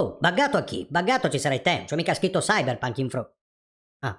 Oh, buggato a chi? Buggato ci sarai te, c'ho mica scritto cyberpunk in fro... Ah,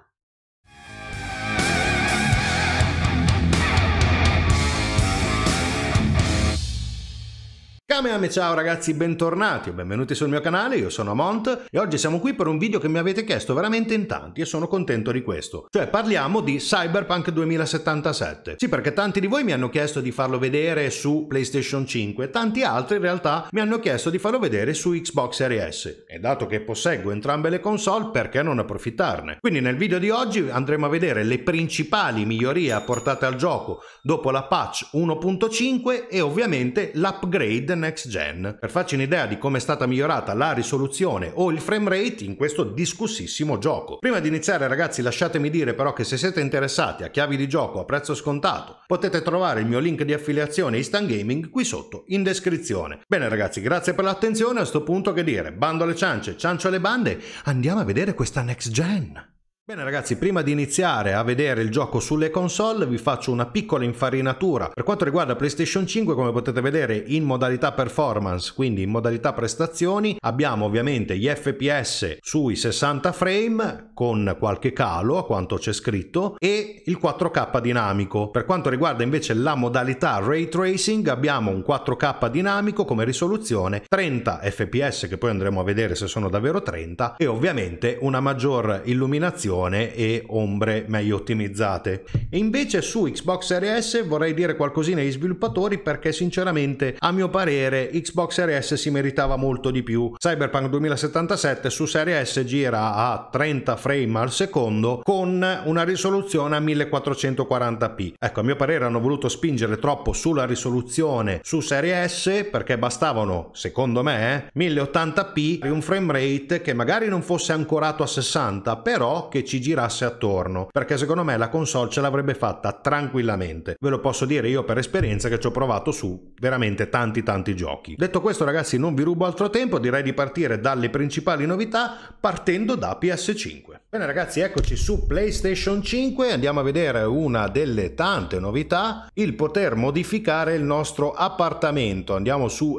Kameame ciao ragazzi, bentornati o benvenuti sul mio canale, io sono Amont e oggi siamo qui per un video che mi avete chiesto veramente in tanti e sono contento di questo. Cioè parliamo di Cyberpunk 2077. Sì, perché tanti di voi mi hanno chiesto di farlo vedere su PlayStation 5, tanti altri in realtà mi hanno chiesto di farlo vedere su Xbox Series S. E dato che posseggo entrambe le console, perché non approfittarne? Quindi nel video di oggi andremo a vedere le principali migliorie apportate al gioco dopo la patch 1.5 e ovviamente l'upgrade next gen. Per farci un'idea di come è stata migliorata la risoluzione o il frame rate in questo discussissimo gioco. Prima di iniziare ragazzi lasciatemi dire però che se siete interessati a chiavi di gioco a prezzo scontato potete trovare il mio link di affiliazione Instant Gaming qui sotto in descrizione. Bene ragazzi grazie per l'attenzione a sto punto che dire bando alle ciance, ciancio alle bande andiamo a vedere questa next gen. Bene ragazzi, prima di iniziare a vedere il gioco sulle console vi faccio una piccola infarinatura. Per quanto riguarda PlayStation 5, come potete vedere in modalità performance, quindi in modalità prestazioni, abbiamo ovviamente gli FPS sui 60 frame con qualche calo a quanto c'è scritto e il 4K dinamico. Per quanto riguarda invece la modalità ray tracing, abbiamo un 4K dinamico come risoluzione 30 FPS che poi andremo a vedere se sono davvero 30 e ovviamente una maggior illuminazione risoluzione e ombre meglio ottimizzate. E invece su Xbox Series S vorrei dire qualcosina ai sviluppatori perché sinceramente a mio parere Xbox Series S si meritava molto di più. Cyberpunk 2077 su Series S gira a 30 frame al secondo con una risoluzione a 1440p. Ecco, a mio parere hanno voluto spingere troppo sulla risoluzione su Series S perché bastavano, secondo me, 1080p eh, e un frame rate che magari non fosse ancorato a 60, però che ci girasse attorno, perché secondo me la console ce l'avrebbe fatta tranquillamente. Ve lo posso dire io per esperienza che ci ho provato su veramente tanti tanti giochi. Detto questo ragazzi non vi rubo altro tempo, direi di partire dalle principali novità partendo da PS5. Bene ragazzi, eccoci su PlayStation 5, andiamo a vedere una delle tante novità, il poter modificare il nostro appartamento. Andiamo su...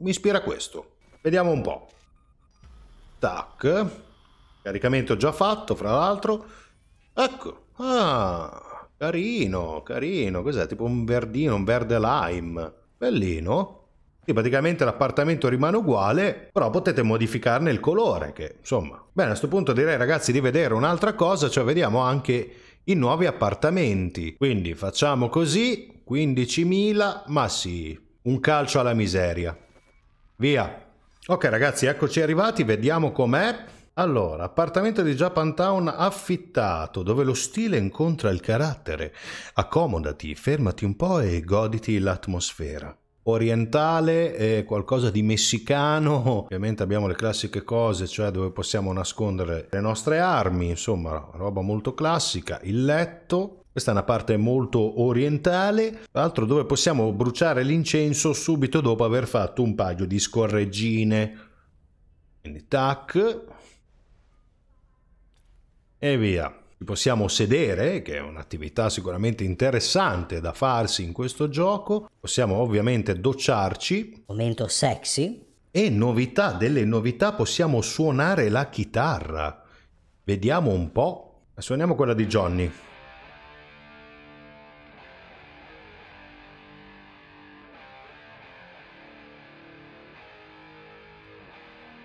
Mi ispira questo. Vediamo un po'. Tac. Caricamento già fatto, fra l'altro. Ecco, ah, carino, carino. Cos'è? Tipo un verdino, un verde lime. Bellino. Sì, praticamente l'appartamento rimane uguale, però potete modificarne il colore, che insomma... Bene, a questo punto direi ragazzi di vedere un'altra cosa, cioè vediamo anche i nuovi appartamenti. Quindi facciamo così, 15.000, ma sì, un calcio alla miseria. Via. Ok ragazzi, eccoci arrivati, vediamo com'è. Allora, appartamento di Japantown affittato, dove lo stile incontra il carattere. Accomodati, fermati un po' e goditi l'atmosfera. Orientale, eh, qualcosa di messicano, ovviamente abbiamo le classiche cose, cioè dove possiamo nascondere le nostre armi, insomma, roba molto classica, il letto, questa è una parte molto orientale, tra l'altro dove possiamo bruciare l'incenso subito dopo aver fatto un paio di scorreggine. Quindi tac, e via. Ci possiamo sedere, che è un'attività sicuramente interessante da farsi in questo gioco, possiamo ovviamente docciarci. Momento sexy. E novità delle novità, possiamo suonare la chitarra. Vediamo un po'. Suoniamo quella di Johnny.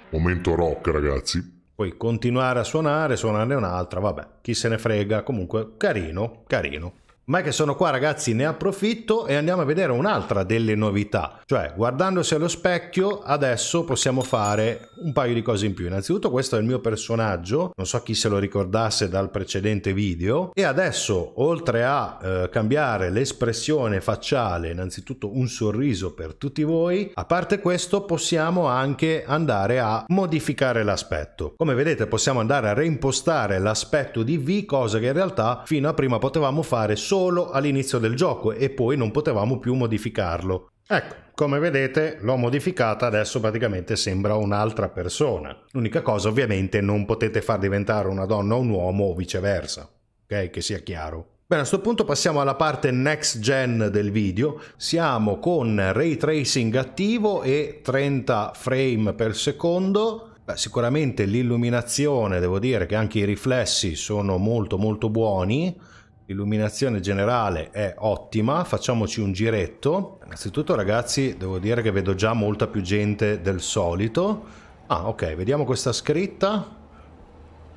Momento rock, ragazzi. Poi continuare a suonare, suonarne un'altra, vabbè, chi se ne frega, comunque carino, carino. Ma è che sono qua ragazzi ne approfitto e andiamo a vedere un'altra delle novità. Cioè guardandosi allo specchio adesso possiamo fare un paio di cose in più. Innanzitutto questo è il mio personaggio, non so chi se lo ricordasse dal precedente video. E adesso oltre a eh, cambiare l'espressione facciale, innanzitutto un sorriso per tutti voi, a parte questo possiamo anche andare a modificare l'aspetto. Come vedete possiamo andare a reimpostare l'aspetto di V, cosa che in realtà fino a prima potevamo fare solo solo all'inizio del gioco e poi non potevamo più modificarlo. Ecco, come vedete l'ho modificata, adesso praticamente sembra un'altra persona. L'unica cosa ovviamente non potete far diventare una donna un uomo o viceversa, ok? Che sia chiaro. Bene, a questo punto passiamo alla parte next gen del video. Siamo con ray tracing attivo e 30 frame per secondo. Beh, sicuramente l'illuminazione, devo dire che anche i riflessi sono molto molto buoni. L'illuminazione generale è ottima, facciamoci un giretto. Innanzitutto ragazzi devo dire che vedo già molta più gente del solito. Ah ok, vediamo questa scritta.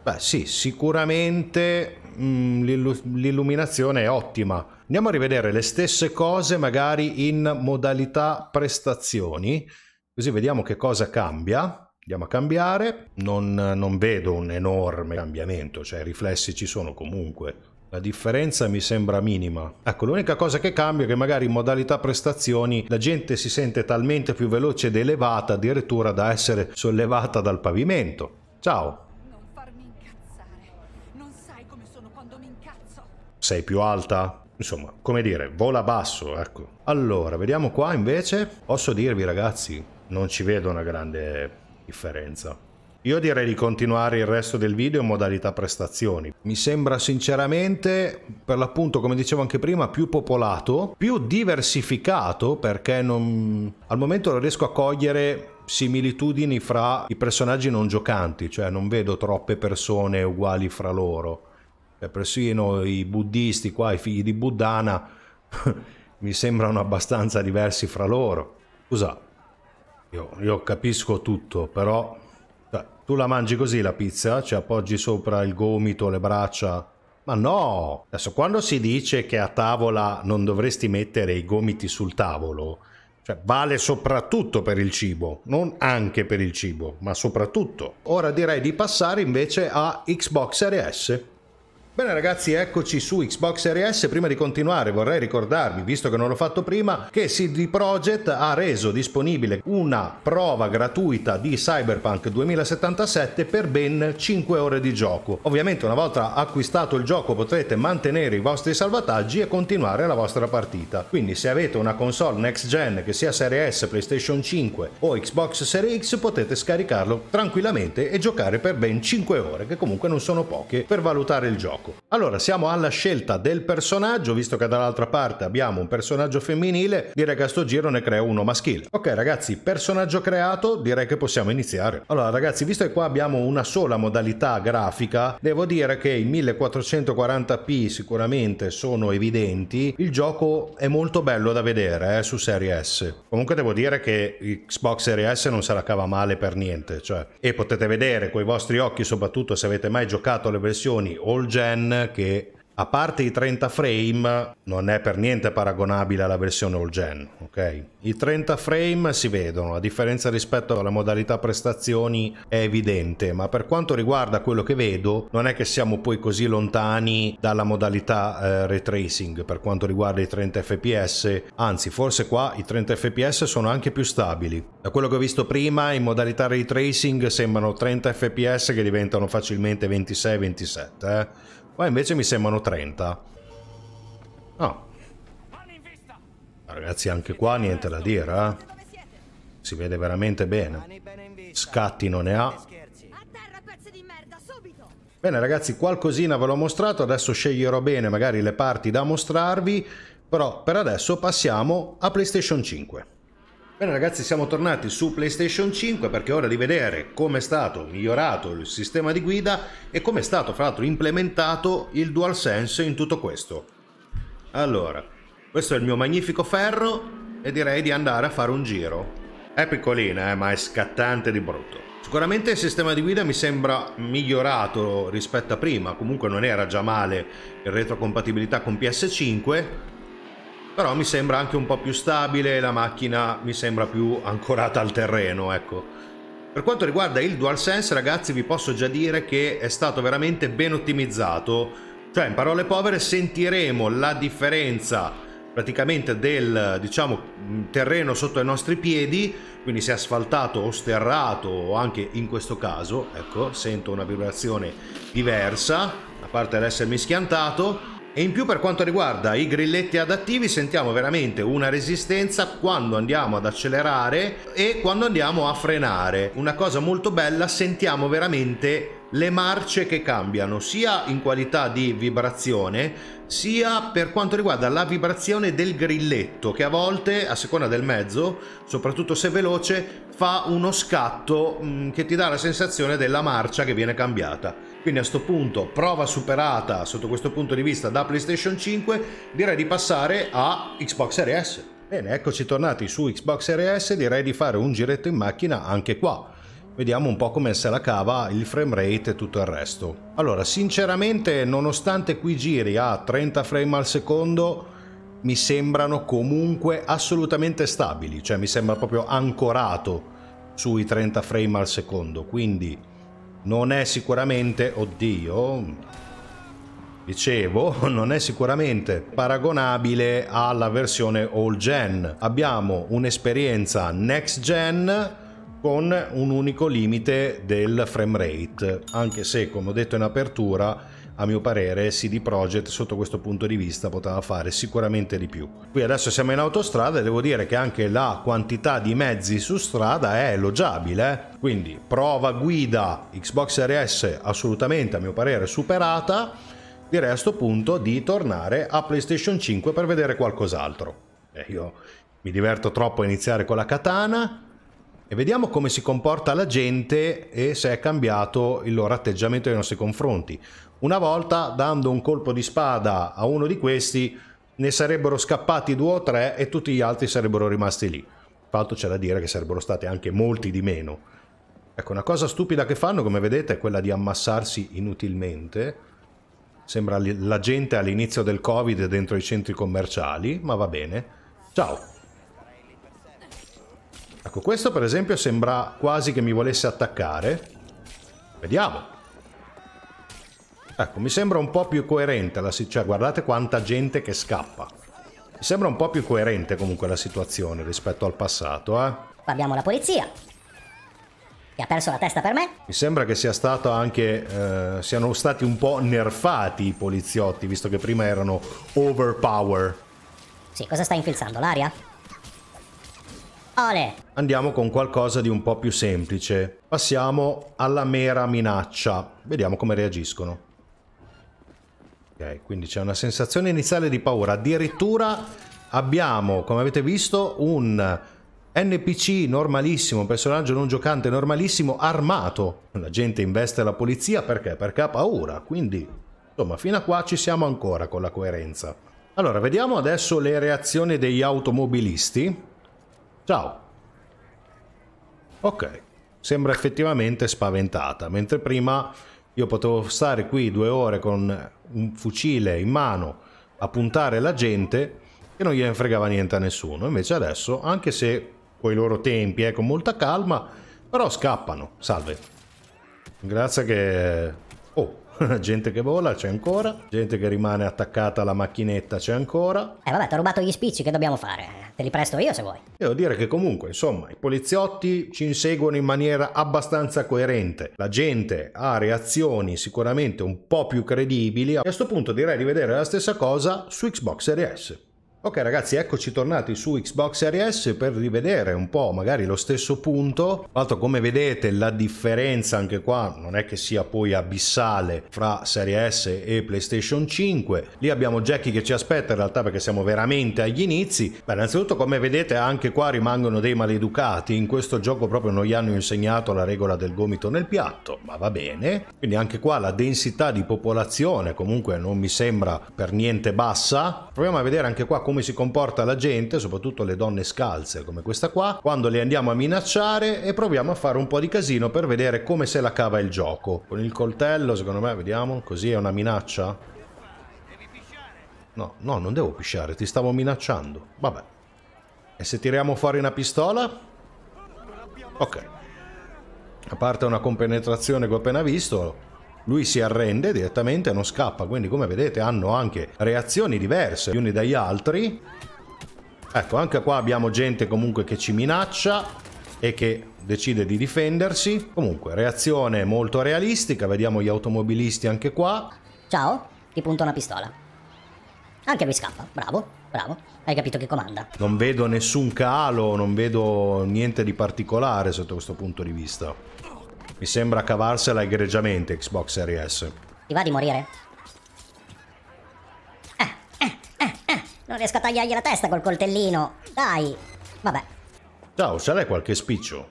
Beh sì, sicuramente mm, l'illuminazione è ottima. Andiamo a rivedere le stesse cose magari in modalità prestazioni, così vediamo che cosa cambia. Andiamo a cambiare, non, non vedo un enorme cambiamento, cioè i riflessi ci sono comunque. La differenza mi sembra minima. Ecco, l'unica cosa che cambia è che magari in modalità prestazioni la gente si sente talmente più veloce ed elevata addirittura da essere sollevata dal pavimento. Ciao! Sei più alta? Insomma, come dire, vola basso, ecco. Allora, vediamo qua invece. Posso dirvi ragazzi, non ci vedo una grande differenza. Io direi di continuare il resto del video in modalità prestazioni. Mi sembra sinceramente, per l'appunto come dicevo anche prima, più popolato, più diversificato perché non... al momento non riesco a cogliere similitudini fra i personaggi non giocanti, cioè non vedo troppe persone uguali fra loro. Cioè, persino i buddisti qua, i figli di Buddhana, mi sembrano abbastanza diversi fra loro. Scusa, io, io capisco tutto, però tu la mangi così la pizza? Ci appoggi sopra il gomito, le braccia? Ma no! Adesso, quando si dice che a tavola non dovresti mettere i gomiti sul tavolo, cioè, vale soprattutto per il cibo, non anche per il cibo, ma soprattutto. Ora direi di passare invece a Xbox Series S. Bene ragazzi, eccoci su Xbox Series S. Prima di continuare vorrei ricordarvi, visto che non l'ho fatto prima, che CD Projekt ha reso disponibile una prova gratuita di Cyberpunk 2077 per ben 5 ore di gioco. Ovviamente una volta acquistato il gioco potrete mantenere i vostri salvataggi e continuare la vostra partita. Quindi se avete una console next gen che sia Series S, PlayStation 5 o Xbox Series X potete scaricarlo tranquillamente e giocare per ben 5 ore, che comunque non sono poche, per valutare il gioco. Ecco, allora siamo alla scelta del personaggio, visto che dall'altra parte abbiamo un personaggio femminile, direi che a sto giro ne crea uno maschile. Ok ragazzi, personaggio creato, direi che possiamo iniziare. Allora ragazzi, visto che qua abbiamo una sola modalità grafica, devo dire che i 1440p sicuramente sono evidenti, il gioco è molto bello da vedere eh, su Series S. Comunque devo dire che Xbox Series S non se la cava male per niente, cioè, e potete vedere con i vostri occhi, soprattutto se avete mai giocato le versioni all gen Gen che a parte i 30 frame non è per niente paragonabile alla versione all gen, ok? I 30 frame si vedono, la differenza rispetto alla modalità prestazioni è evidente, ma per quanto riguarda quello che vedo non è che siamo poi così lontani dalla modalità eh, ray tracing per quanto riguarda i 30 fps, anzi forse qua i 30 fps sono anche più stabili. Da quello che ho visto prima in modalità ray tracing sembrano 30 fps che diventano facilmente 26-27, eh? Qua invece mi sembrano 30. Oh. Ah. Ragazzi, anche qua niente da dire, eh? Si vede veramente bene. Scatti non ne ha. Bene ragazzi, qualcosina ve l'ho mostrato, adesso sceglierò bene magari le parti da mostrarvi, però per adesso passiamo a PlayStation 5. Bene ragazzi siamo tornati su PlayStation 5 perché è ora di vedere come è stato migliorato il sistema di guida e come è stato fra l'altro implementato il DualSense in tutto questo. Allora, questo è il mio magnifico ferro e direi di andare a fare un giro. È piccolina eh, ma è scattante di brutto. Sicuramente il sistema di guida mi sembra migliorato rispetto a prima, comunque non era già male il retrocompatibilità con PS5 però mi sembra anche un po' più stabile, la macchina mi sembra più ancorata al terreno, ecco. Per quanto riguarda il DualSense, ragazzi, vi posso già dire che è stato veramente ben ottimizzato, cioè in parole povere sentiremo la differenza praticamente del diciamo, mm, terreno sotto i nostri piedi, quindi se asfaltato o sterrato o anche in questo caso, ecco, sento una vibrazione diversa, a parte l'essermi schiantato, e in più per quanto riguarda i grilletti adattivi sentiamo veramente una resistenza quando andiamo ad accelerare e quando andiamo a frenare. Una cosa molto bella, sentiamo veramente le marce che cambiano sia in qualità di vibrazione sia per quanto riguarda la vibrazione del grilletto che a volte a seconda del mezzo soprattutto se veloce fa uno scatto mh, mm, che ti dà la sensazione della marcia che viene cambiata quindi a questo punto prova superata sotto questo punto di vista da PlayStation 5, direi di passare a Xbox Series S. Bene, eccoci tornati su Xbox Series S, direi di fare un giretto in macchina anche qua. Vediamo un po' come se la cava il frame rate e tutto il resto. Allora, sinceramente, nonostante qui giri a 30 frame al secondo, mi sembrano comunque assolutamente stabili, cioè mi sembra proprio ancorato sui 30 frame al secondo, quindi non è sicuramente, oddio, Dicevo, non è sicuramente paragonabile alla versione all gen. Abbiamo un'esperienza next gen con un unico limite del frame rate, anche se come ho detto in apertura a mio parere CD Projekt sotto questo punto di vista poteva fare sicuramente di più. Qui adesso siamo in autostrada e devo dire che anche la quantità di mezzi su strada è elogiabile. Eh. Quindi prova guida Xbox RS assolutamente a mio parere superata. Direi a questo punto di tornare a PlayStation 5 per vedere qualcos'altro. Eh, io mi diverto troppo a iniziare con la katana e vediamo come si comporta la gente e se è cambiato il loro atteggiamento nei nostri confronti. Una volta, dando un colpo di spada a uno di questi, ne sarebbero scappati due o tre e tutti gli altri sarebbero rimasti lì. Fatto c'è da dire che sarebbero stati anche molti di meno. Ecco, una cosa stupida che fanno, come vedete, è quella di ammassarsi inutilmente. Sembra la gente all'inizio del Covid dentro i centri commerciali, ma va bene. Ciao! Ecco, questo per esempio sembra quasi che mi volesse attaccare. Vediamo. Ecco, mi sembra un po' più coerente, la, situazione. cioè guardate quanta gente che scappa. Mi sembra un po' più coerente comunque la situazione rispetto al passato, eh. Qua abbiamo la polizia, che ha perso la testa per me. Mi sembra che sia stato anche, eh, siano stati un po' nerfati i poliziotti, visto che prima erano overpower. Sì, cosa sta infilzando? L'aria? Ole! Andiamo con qualcosa di un po' più semplice. Passiamo alla mera minaccia. Vediamo come reagiscono. Ok, quindi c'è una sensazione iniziale di paura. Addirittura abbiamo, come avete visto, un NPC normalissimo, un personaggio non giocante normalissimo, armato. La gente investe la polizia perché? Perché ha paura, quindi... Insomma, fino a qua ci siamo ancora con la coerenza. Allora, vediamo adesso le reazioni degli automobilisti. Ciao. Ok, sembra effettivamente spaventata, mentre prima io potevo stare qui due ore con un fucile in mano a puntare la gente e non gliene fregava niente a nessuno. Invece adesso, anche se con i loro tempi e eh, con molta calma, però scappano. Salve. Grazie che... Oh, gente che vola c'è ancora, gente che rimane attaccata alla macchinetta c'è ancora. Eh vabbè, ti ho rubato gli spicci, che dobbiamo fare? te li presto io se vuoi. devo dire che comunque, insomma, i poliziotti ci inseguono in maniera abbastanza coerente. La gente ha reazioni sicuramente un po' più credibili. E a questo punto direi di vedere la stessa cosa su Xbox Series S. Ok ragazzi, eccoci tornati su Xbox Series S per rivedere un po' magari lo stesso punto. Tra l'altro come vedete la differenza anche qua non è che sia poi abissale fra Series S e PlayStation 5. Lì abbiamo Jackie che ci aspetta in realtà perché siamo veramente agli inizi. Beh, innanzitutto come vedete anche qua rimangono dei maleducati. In questo gioco proprio non gli hanno insegnato la regola del gomito nel piatto, ma va bene. Quindi anche qua la densità di popolazione comunque non mi sembra per niente bassa. Proviamo a vedere anche qua come come si comporta la gente, soprattutto le donne scalze come questa qua, quando le andiamo a minacciare e proviamo a fare un po' di casino per vedere come se la cava il gioco. Con il coltello, secondo me, vediamo, così è una minaccia? No, no, non devo pisciare, ti stavo minacciando. Vabbè. E se tiriamo fuori una pistola? Ok. A parte una compenetrazione che ho appena visto, lui si arrende direttamente e non scappa, quindi come vedete hanno anche reazioni diverse gli uni dagli altri. Ecco, anche qua abbiamo gente comunque che ci minaccia e che decide di difendersi. Comunque, reazione molto realistica, vediamo gli automobilisti anche qua. Ciao, ti punto una pistola. Anche lui scappa, bravo. Bravo, hai capito che comanda. Non vedo nessun calo, non vedo niente di particolare sotto questo punto di vista. Mi sembra cavarsela egregiamente Xbox Series S. Ti va di morire? Eh, eh, eh, eh. Non riesco a tagliargli la testa col coltellino. Dai. Vabbè. Ciao, ce l'hai qualche spiccio?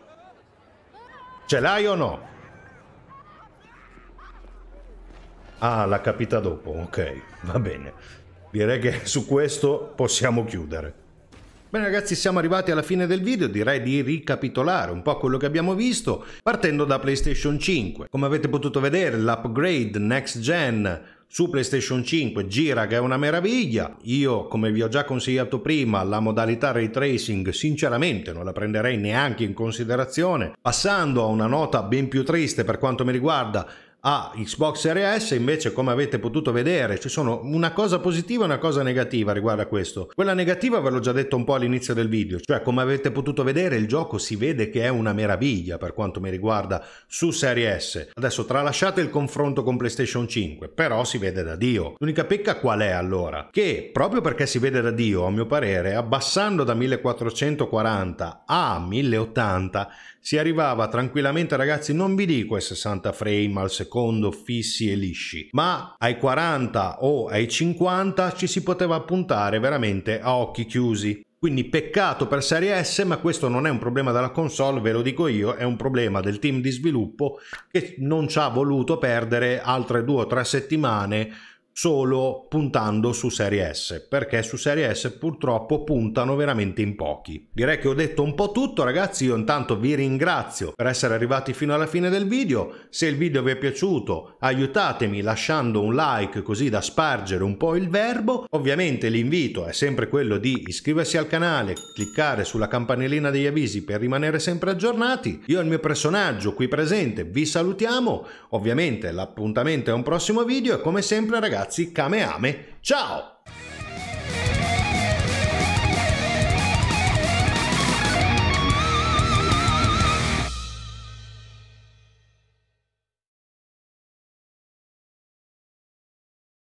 Ce l'hai o no? Ah, l'ha capita dopo. Ok, va bene. Direi che su questo possiamo chiudere. Bene ragazzi siamo arrivati alla fine del video, direi di ricapitolare un po' quello che abbiamo visto partendo da PlayStation 5. Come avete potuto vedere l'upgrade next gen su PlayStation 5 gira che è una meraviglia. Io, come vi ho già consigliato prima, la modalità ray tracing sinceramente non la prenderei neanche in considerazione. Passando a una nota ben più triste per quanto mi riguarda, a Xbox Series S invece come avete potuto vedere ci sono una cosa positiva e una cosa negativa riguardo a questo quella negativa ve l'ho già detto un po' all'inizio del video cioè come avete potuto vedere il gioco si vede che è una meraviglia per quanto mi riguarda su Series S adesso tralasciate il confronto con PlayStation 5 però si vede da Dio l'unica pecca qual è allora? che proprio perché si vede da Dio a mio parere abbassando da 1440 a 1080 si arrivava tranquillamente, ragazzi, non vi dico ai 60 frame al secondo fissi e lisci, ma ai 40 o ai 50 ci si poteva puntare veramente a occhi chiusi. Quindi peccato per Serie S, ma questo non è un problema della console, ve lo dico io, è un problema del team di sviluppo che non ci ha voluto perdere altre due o tre settimane solo puntando su Serie S, perché su Serie S purtroppo puntano veramente in pochi. Direi che ho detto un po' tutto, ragazzi, io intanto vi ringrazio per essere arrivati fino alla fine del video. Se il video vi è piaciuto, aiutatemi lasciando un like così da spargere un po' il verbo. Ovviamente l'invito è sempre quello di iscriversi al canale, cliccare sulla campanellina degli avvisi per rimanere sempre aggiornati. Io e il mio personaggio qui presente vi salutiamo. Ovviamente l'appuntamento è un prossimo video e come sempre ragazzi ragazzi, Kameame, ciao!